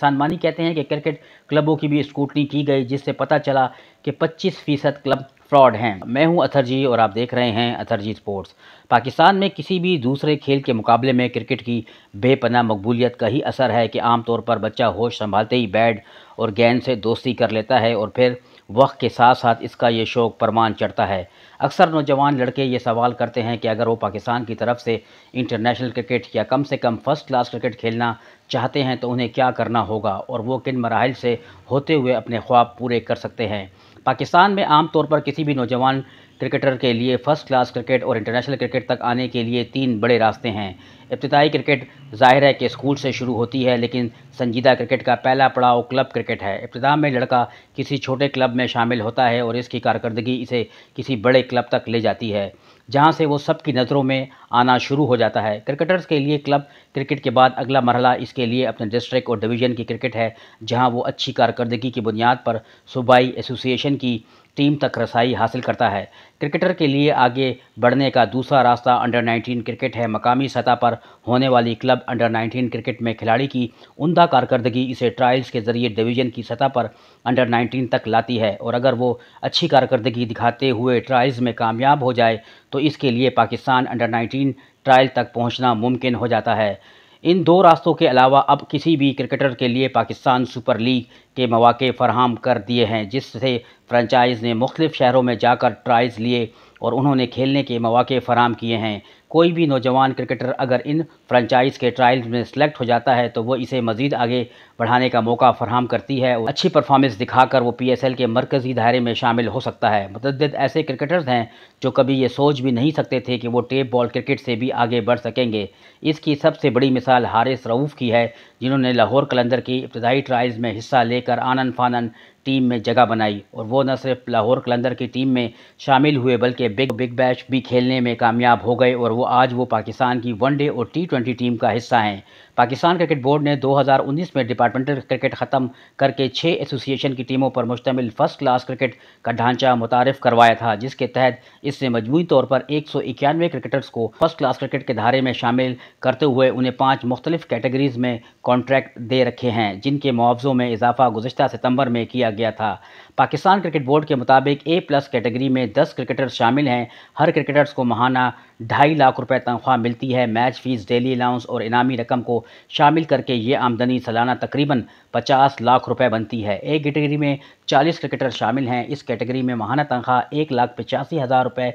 सानमानी कहते हैं कि क्रिकेट क्लबों की भी स्कूटनी की गई जिससे पता चला कि 25 फीसद क्लब फ्रॉड हैं मैं हूं अथरजी और आप देख रहे हैं अथरजी स्पोर्ट्स पाकिस्तान में किसी भी दूसरे खेल के मुकाबले में क्रिकेट की बेपना मकबूलियत का ही असर है कि आमतौर पर बच्चा होश संभालते ही बैट और गेंद से दोस्ती कर लेता है और फिर वक्त के साथ साथ इसका ये शौक़ परमान चढ़ता है अक्सर नौजवान लड़के ये सवाल करते हैं कि अगर वो पाकिस्तान की तरफ से इंटरनेशनल क्रिकेट या कम से कम फर्स्ट क्लास क्रिकेट खेलना चाहते हैं तो उन्हें क्या करना होगा और वो किन मराहल से होते हुए अपने ख्वाब पूरे कर सकते हैं पाकिस्तान में आम तौर पर किसी भी नौजवान क्रिकेटर के लिए फर्स्ट क्लास क्रिकेट और इंटरनेशनल क्रिकेट तक आने के लिए तीन बड़े रास्ते हैं इब्तदाई क्रिकेट जाहिर है कि स्कूल से शुरू होती है लेकिन संजीदा क्रिकेट का पहला पड़ाव क्लब क्रिकेट है इब्तदा में लड़का किसी छोटे क्लब में शामिल होता है और इसकी कारकर्दगी इसे किसी बड़े क्लब तक ले जाती है जहाँ से वो सबकी नज़रों में आना शुरू हो जाता है क्रिकेटर्स के लिए क्लब क्रिकेट के बाद अगला मरहला इसके लिए अपने डिस्ट्रिक्ट और डिवीज़न की क्रिकेट है जहाँ वो अच्छी कारकर्दगी की बुनियाद पर सूबाई एसोसिएशन की टीम तक रसाई हासिल करता है क्रिकेटर के लिए आगे बढ़ने का दूसरा रास्ता अंडर 19 क्रिकेट है मकामी सतह पर होने वाली क्लब अंडर 19 क्रिकेट में खिलाड़ी की उमदा कारकर्दगी इसे ट्रायल्स के जरिए डिवीजन की सतह पर अंडर 19 तक लाती है और अगर वो अच्छी कारकर्दगी दिखाते हुए ट्रायल्स में कामयाब हो जाए तो इसके लिए पाकिस्तान अंडर नाइनटीन ट्रायल तक पहुँचना मुमकिन हो जाता है इन दो रास्तों के अलावा अब किसी भी क्रिकेटर के लिए पाकिस्तान सुपर लीग के मौाक़े फरहम कर दिए हैं जिससे फ्रेंचाइज ने मुख्तफ शहरों में जाकर ट्राइज़ लिए और उन्होंने खेलने के मौाक़े फराम किए हैं कोई भी नौजवान क्रिकेटर अगर इन फ्रेंचाइज के ट्रायल्स में सेलेक्ट हो जाता है तो वो इसे मज़ीद आगे बढ़ाने का मौका फरहम करती है अच्छी परफॉर्मेंस दिखाकर वो पीएसएल के मरकजी दायरे में शामिल हो सकता है मतद ऐसे क्रिकेटर्स हैं जो कभी ये सोच भी नहीं सकते थे कि वो टेप बॉल क्रिकेट से भी आगे बढ़ सकेंगे इसकी सबसे बड़ी मिसाल हारिस रऊफ़ की है जिन्होंने लाहौर कलंदर की इब्तदाई ट्रायल्स में हिस्सा लेकर आनन फानन टीम में जगह बनाई और वो न सिर्फ लाहौर कलंदर की टीम में शामिल हुए बल्कि बिग बिग बैच भी खेलने में कामयाब हो गए और वो आज वो पाकिस्तान की वनडे और टी ट्वेंटी टीम का हिस्सा हैं पाकिस्तान क्रिकेट बोर्ड ने 2019 में डिपार्ट कारपेंटर क्रिकेट ख़त्म करके छः एसोसिएशन की टीमों पर मुश्तमिल फर्स्ट क्लास क्रिकेट का ढांचा मुतारफ करवाया था जिसके तहत इसने मजमू तौर पर एक सौ इक्यानवे क्रिकेटर्स को फर्स्ट क्लास क्रिकेट के धारे में शामिल करते हुए उन्हें पाँच मुख्तलिफ कैटेगरीज में कॉन्ट्रैक्ट दे रखे हैं जिनके मुआवजों में इजाफा गुजशत सितंबर में किया गया था पाकिस्तान क्रिकेट बोर्ड के मुताबिक ए प्लस कैटेगरी में दस क्रिकेटर्स शामिल हैं हर क्रिकेटर्स को महाना ढाई लाख रुपए तनख्वाह मिलती है मैच फीस डेली अलाउंस और इनामी रकम को शामिल करके ये आमदनी सालाना तक तकरीबन 50 लाख रुपए बनती है ए कैटेगरी में 40 क्रिकेटर शामिल हैं इस कैटेगरी में माहाना तनख्वाह एक लाख पचासी हज़ार रुपये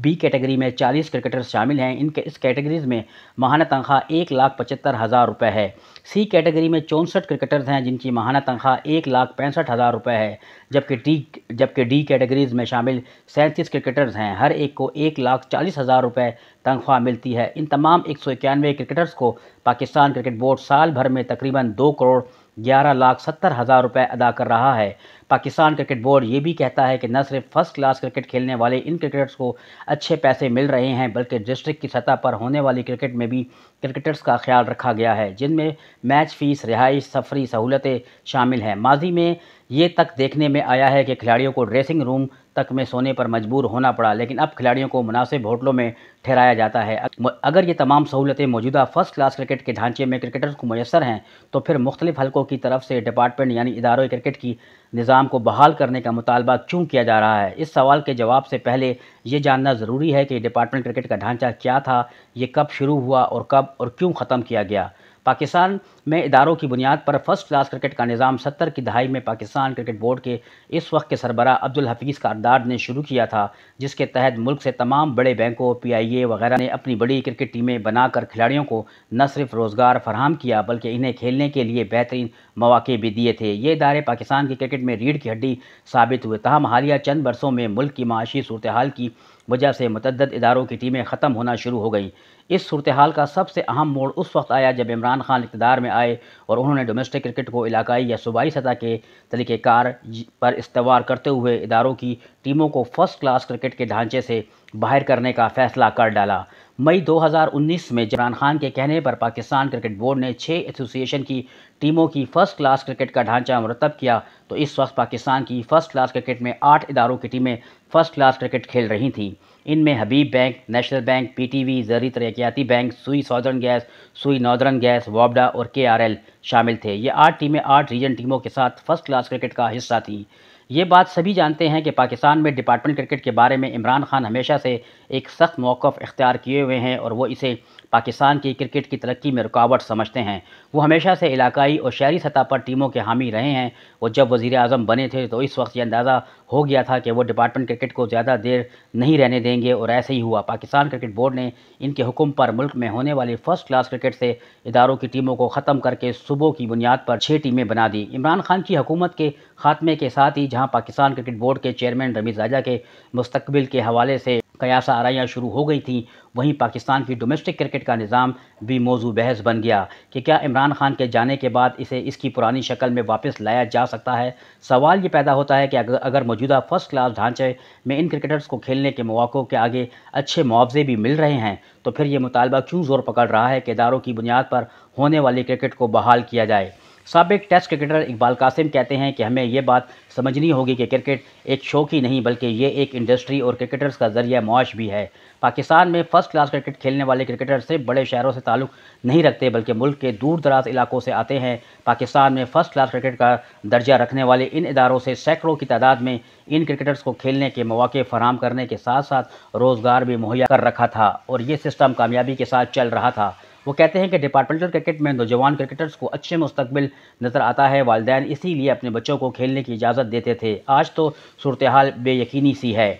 बी कैटेगरी में 40 क्रिकेटर शामिल हैं इनके इस कैटेगरीज में माहाना तनख्वाह एक लाख पचहत्तर हज़ार रुपये है सी कैटेगरी में चौंसठ क्रिकेटर्स हैं जिनकी माहाना तनख्वाह एक लाख पैंसठ हज़ार रुपये है जबकि डी जबकि डी कैटेगरीज में शामिल सैंतीस क्रिकेटर्स हैं हर एक को एक लाख चालीस हज़ार रुपये तनख्वाह मिलती है इन तमाम एक सौ इक्यानवे क्रिकेटर्स को पाकिस्तान क्रिकेट बोर्ड साल भर में तकरीबन दो करोड़ ग्यारह लाख सत्तर हज़ार रुपये अदा कर रहा है पाकिस्तान क्रिकेट बोर्ड ये भी कहता है कि न सिर्फ फर्स्ट क्लास क्रिकेट खेलने वाले इन क्रिकेटर्स को अच्छे पैसे मिल रहे हैं बल्कि डिस्ट्रिक्ट की सतह पर होने वाली क्रिकेट में भी क्रिकेटर्स का ख्याल रखा गया है जिनमें मैच फ़ीस रिहाइश सफरी सहूलतें शामिल हैं माजी में ये तक देखने में आया है कि खिलाड़ियों को ड्रेसिंग रूम तक में सोने पर मजबूर होना पड़ा लेकिन अब खिलाड़ियों को मुनासिब होटलों में ठहराया जाता है अगर ये तमाम सहूलतें मौजूदा फर्स्ट क्लास क्रिकेट के ढांचे में क्रिकेटर्स को मैसर हैं तो फिर मुख्तलिफ हलकों की तरफ से डिपार्टमेंट यानी इदारों क्रिकेट की निज़ाम को बहाल करने का मुतालबा क्यों किया जा रहा है इस सवाल के जवाब से पहले ये जानना ज़रूरी है कि डिपार्टमेंट क्रिकेट का ढांचा क्या था ये कब शुरू हुआ और कब और क्यों ख़त्म किया गया पाकिस्तान में इदारों की बुनियाद पर फर्स्ट क्लास क्रिकेट का निज़ाम सत्तर की दहाई में पाकिस्तान क्रिकेट बोर्ड के इस वक्त के सरबरा अब्दुल हफीज़ कारदार ने शुरू किया था जिसके तहत मुल्क से तमाम बड़े बैंकों पी आई ए वगैरह ने अपनी बड़ी क्रिकेट टीमें बनाकर खिलाड़ियों को न सिर्फ रोज़गार फरहम किया बल्कि इन्हें खेलने के लिए बेहतरीन मौाक़े भी दिए थे ये इदारे पाकिस्तान की क्रिकेट में रीढ़ की हड्डी साबित हुए तहम हालिया चंद बरसों में मुल्क की माशी सूरत हाल की वजह से मतदद इदारों की टीमें ख़त्म होना शुरू हो गई इस सूरत हाल का सबसे अहम मोड़ उस वक्त आया जब इमरान खान इकतदार में आए और उन्होंने डोमेस्टिक क्रिकेट को इलाकई या सूबाई सतह के तरीक़ेकार पर इस्तवार करते हुए इदारों की टीमों को फर्स्ट क्लास क्रिकेट के ढांचे से बाहर करने का फैसला कर डाला मई 2019 में इमरान खान के कहने पर पाकिस्तान क्रिकेट बोर्ड ने छः एसोसिएशन की टीमों की फर्स्ट क्लास क्रिकेट का ढांचा मरतब किया तो इस वक्त पाकिस्तान की फ़र्स्ट क्लास क्रिकेट में आठ इदारों की टीमें फ़र्स्ट क्लास क्रिकेट खेल रही थीं इनमें Habib bank national bank PTV Zarai Taraqiati bank Sui southern gas Sui northern gas वाबडा और केआरएल शामिल थे ये आठ टीमें आठ रीजन टीमों के साथ फर्स्ट क्लास क्रिकेट का हिस्सा थीं ये बात सभी जानते हैं कि पाकिस्तान में डिपार्टमेंट क्रिकेट के बारे में इमरान खान हमेशा से एक सख्त मौक़ अख्तियार किए हुए हैं और वो इसे पाकिस्तान की क्रिकेट की तरक्की में रुकावट समझते हैं वो हमेशा से इलाकाई और शहरी सतह पर टीमों के हामी रहे हैं और जब वज़ी अजम बने थे तो इस वक्त ये अंदाज़ा हो गया था कि वो डिपार्टमेंट क्रिकेट को ज़्यादा देर नहीं रहने देंगे और ऐसे ही हुआ पाकिस्तान क्रिकेट बोर्ड ने इनके हुक्म पर मुल्क में होने वाली फ़र्स्ट क्लास क्रिकेट से इदारों की टीमों को ख़त्म करके सुबह की बुनियाद पर छः टीमें बना दी इमरान खान की हुकूमत के खात्मे के साथ ही जहाँ पाकिस्तान क्रिकेट बोर्ड के चेयरमैन रमीज़ राजा के मुस्तबिल के हवाले से कयास आरइयाँ शुरू हो गई थी वहीं पाकिस्तान की डोमेस्टिक क्रिकेट का निज़ाम भी मौजू बहस बन गया कि क्या इमरान खान के जाने के बाद इसे इसकी पुरानी शक्ल में वापस लाया जा सकता है सवाल ये पैदा होता है कि अगर, अगर मौजूदा फर्स्ट क्लास ढांचे में इन क्रिकेटर्स को खेलने के मौक़ों के आगे अच्छे मुआवजे भी मिल रहे हैं तो फिर ये मुतालबा क्यों ज़ोर पकड़ रहा है कि इदारों की बुनियाद पर होने वाली क्रिकेट को बहाल किया जाए सबक टेस्ट क्रिकेटर इकबाल कासिम कहते हैं कि हमें ये बात समझनी होगी कि क्रिकेट एक शौक ही नहीं बल्कि ये एक इंडस्ट्री और क्रिकेटर्स का जरिया मुआश भी है पाकिस्तान में फ़र्स्ट क्लास क्रिकेट खेलने वाले क्रिकेटर सिर्फ बड़े शहरों से ताल्लुक़ नहीं रखते बल्कि मुल्क के दूर दराज इलाकों से आते हैं पाकिस्तान में फ़र्स्ट क्लास क्रिकेट का दर्जा रखने वाले इन इदारों से सैकड़ों की तादाद में इन क्रिकेटर्स को खेलने के मौक़े फराम करने के साथ साथ रोज़गार भी मुहैया कर रखा था और ये सिस्टम कामयाबी के साथ चल रहा था वो कहते हैं कि डिपार्टमेंटल क्रिकेट में नौजवान क्रिकेटर्स को अच्छे मुस्तबिल नज़र आता है वालदे इसीलिए अपने बच्चों को खेलने की इजाज़त देते थे आज तो सूरत हाल बेयकीनी सी है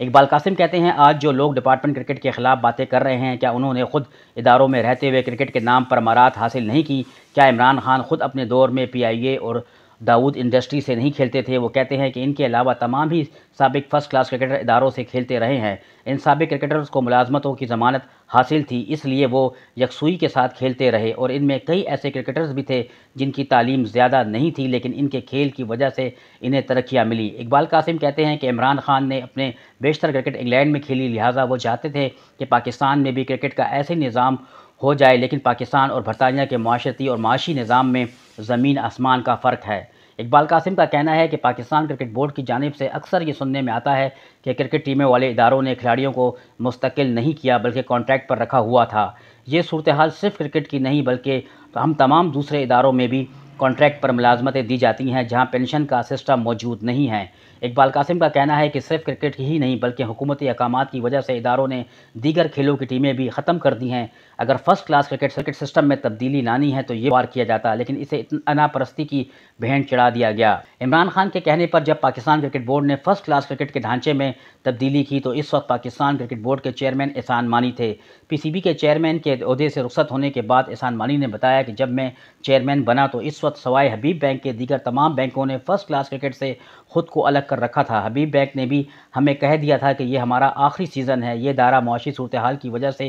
इकबाल कासिम कहते हैं आज जो लोग डिपार्टमेंट क्रिकेट के ख़िलाफ़ बातें कर रहे हैं क्या उन्होंने खुद इदारों में रहते हुए क्रिकेट के नाम पर मारात हासिल नहीं की क्या इमरान खान खुद अपने दौर में पी आई ए और दाऊद इंडस्ट्री से नहीं खेलते थे वो कहते हैं कि इनके अलावा तमाम ही सबक फ़र्स्ट क्लास क्रिकेटर इदारों से खेलते रहे हैं इन सबक क्रिकेटर्स को मुलाजमतों की ज़मानत हासिल थी इसलिए वो यकसुई के साथ खेलते रहे और इनमें कई ऐसे क्रिकेटर्स भी थे जिनकी तालीम ज़्यादा नहीं थी लेकिन इनके खेल की वजह से इन्हें तरक्याँ मिली इकबाल कासिम कहते हैं कि इमरान खान ने अपने बेशतर क्रिकेट इंग्लैंड में खेली लिहाजा वो चाहते थे कि पाकिस्तान में भी क्रिकेट का ऐसे निज़ाम हो जाए लेकिन पाकिस्तान और बरतानिया के माशरती और माशी निज़ाम में ज़मीन आसमान का फ़र्क है इकबाल कासिम का कहना है कि पाकिस्तान क्रिकेट बोर्ड की जानब से अक्सर ये सुनने में आता है कि क्रिकेट टीमें वाले इदारों ने खिलाड़ियों को मुस्तकिल नहीं किया बल्कि कॉन्ट्रैक्ट पर रखा हुआ था ये सूरत हाल सिर्फ क्रिकेट की नहीं बल्कि हम तमाम दूसरे इदारों में भी कॉन्ट्रैक्ट पर मुलाजमतें दी जाती हैं जहाँ पेंशन का सिस्टम मौजूद नहीं है इकबाल कासिम का कहना है कि सिर्फ क्रिकेट ही नहीं बल्कि हुकूमती अकाम की वजह से इदारों ने दीगर खेलों की टीमें भी ख़त्म कर दी हैं अगर first class cricket cricket system में तब्दीली लानी है तो ये वार किया जाता लेकिन इसे अनापरस्ती की भेंट चढ़ा दिया गया इमरान खान के कहने पर जब पाकिस्तान क्रिकेट बोर्ड ने फर्स्ट क्लास क्रिकेट के ढांचे में तब्दीली की तो इस वक्त पाकिस्तान क्रिकेट बोर्ड के चेयरमैन एहसान मानी थे पीसीबी के चेयरमैन के अहदे से रुख्सत होने के बाद एहसान मानी ने बताया कि जब मैं चेयरमैन बना तो इस वक्त सवाई हबीब बैंक के दीगर तमाम बैंकों ने फर्स्ट क्लास क्रिकेट से खुद को अलग कर रखा था हबीब बैग ने भी हमें कह दिया था कि ये हमारा आखिरी सीज़न है ये दायरा मुशी सूरत हाल की वजह से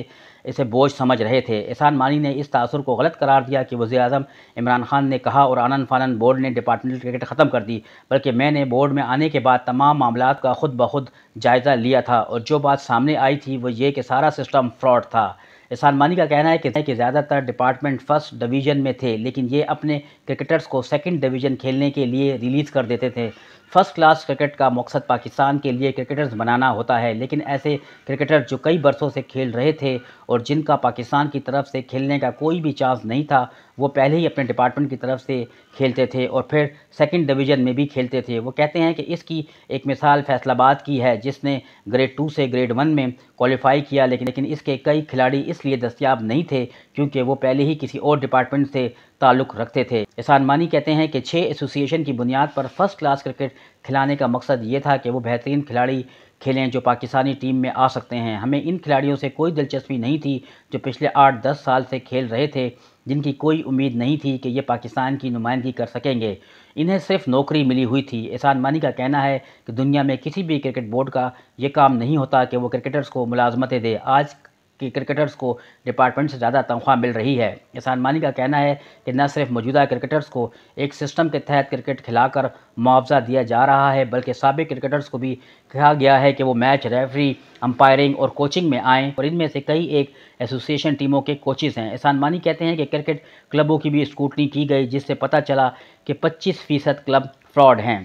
इसे बोझ समझ रहे थे एहसान मानी ने इस तासर को गलत करार दिया कि वजी अजम इमरान खान ने कहा और आनंद फानन बोर्ड ने डिपार्टमेंटल क्रिकेट ख़त्म कर दी बल्कि मैंने बोर्ड में आने के बाद तमाम मामला का खुद ब खुद जायज़ा लिया था और जो बात सामने आई थी वो ये कि सारा सिस्टम फ्रॉड था एहसान मानी का कहना है कि, कि ज़्यादातर डिपार्टमेंट फर्स्ट डिवीज़न में थे लेकिन ये अपने क्रिकेटर्स को सेकंड डिवीज़न खेलने के लिए रिलीज़ कर देते थे फर्स्ट क्लास क्रिकेट का मकसद पाकिस्तान के लिए क्रिकेटर्स बनाना होता है लेकिन ऐसे क्रिकेटर जो कई बरसों से खेल रहे थे और जिनका पाकिस्तान की तरफ से खेलने का कोई भी चांस नहीं था वो पहले ही अपने डिपार्टमेंट की तरफ से खेलते थे और फिर सेकंड डिवीज़न में भी खेलते थे वो कहते हैं कि इसकी एक मिसाल फैसलाबाद की है जिसने ग्रेड टू से ग्रेड वन में क्वालिफाई किया लेकिन लेकिन इसके कई खिलाड़ी इसलिए दस्तियाब नहीं थे क्योंकि वो पहले ही किसी और डिपार्टमेंट से ताल्लुक़ रखते थे एहसान मानी कहते हैं कि छः एसोसिएशन की बुनियाद पर फर्स्ट क्लास क्रिकेट खिलाने का मकसद ये था कि वो बेहतरीन खिलाड़ी खेलें जो पाकिस्तानी टीम में आ सकते हैं हमें इन खिलाड़ियों से कोई दिलचस्पी नहीं थी जो पिछले आठ दस साल से खेल रहे थे जिनकी कोई उम्मीद नहीं थी कि ये पाकिस्तान की नुमाइंदगी कर सकेंगे इन्हें सिर्फ नौकरी मिली हुई थी एहसान मानी का कहना है कि दुनिया में किसी भी क्रिकेट बोर्ड का ये काम नहीं होता कि वो क्रिकेटर्स को मुलाजमतें दे आज कि क्रिकेटर्स को डिपार्टमेंट से ज़्यादा तनख्वाह मिल रही है एहसान मानी का कहना है कि न सिर्फ मौजूदा क्रिकेटर्स को एक सिस्टम के तहत क्रिकेट खिलाकर मुआवजा दिया जा रहा है बल्कि सबक क्रिकेटर्स को भी कहा गया है कि वो मैच रेफरी अंपायरिंग और कोचिंग में आएँ और इनमें से कई एक एसोसिएशन टीमों के कोचेज़ हैं एहसान मानी कहते हैं कि क्रिकेट क्लबों की भी स्कूटनी की गई जिससे पता चला कि पच्चीस फ़ीसद क्लब फ्रॉड हैं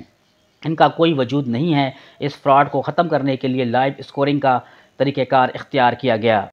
इनका कोई वजूद नहीं है इस फ्रॉड को ख़त्म करने के लिए लाइव स्कोरिंग का तरीक़ेकार इख्तियार किया गया